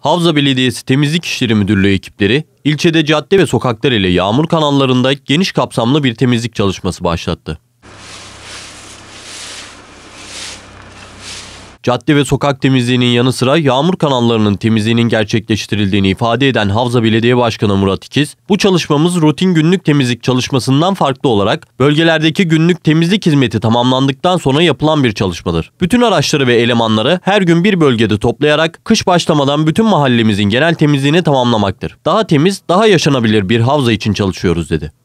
Havza Belediyesi Temizlik İşleri Müdürlüğü ekipleri ilçede cadde ve sokaklar ile yağmur kanallarında geniş kapsamlı bir temizlik çalışması başlattı. cadde ve sokak temizliğinin yanı sıra yağmur kanallarının temizliğinin gerçekleştirildiğini ifade eden Havza Belediye Başkanı Murat İkiz, bu çalışmamız rutin günlük temizlik çalışmasından farklı olarak bölgelerdeki günlük temizlik hizmeti tamamlandıktan sonra yapılan bir çalışmadır. Bütün araçları ve elemanları her gün bir bölgede toplayarak kış başlamadan bütün mahallemizin genel temizliğini tamamlamaktır. Daha temiz, daha yaşanabilir bir havza için çalışıyoruz dedi.